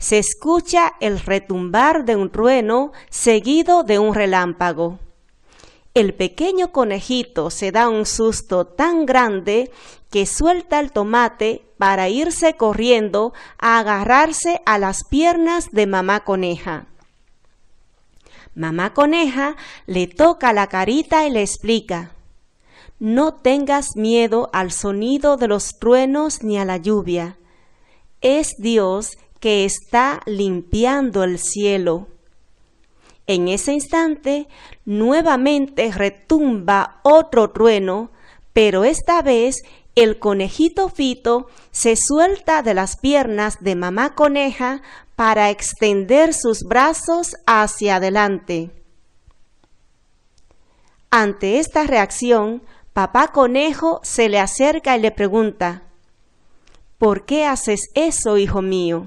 se escucha el retumbar de un trueno seguido de un relámpago. El pequeño conejito se da un susto tan grande que suelta el tomate para irse corriendo a agarrarse a las piernas de mamá coneja. Mamá coneja le toca la carita y le explica, no tengas miedo al sonido de los truenos ni a la lluvia. Es Dios que está limpiando el cielo. En ese instante, nuevamente retumba otro trueno, pero esta vez el conejito Fito se suelta de las piernas de mamá coneja para extender sus brazos hacia adelante. Ante esta reacción, papá conejo se le acerca y le pregunta, ¿Por qué haces eso, hijo mío?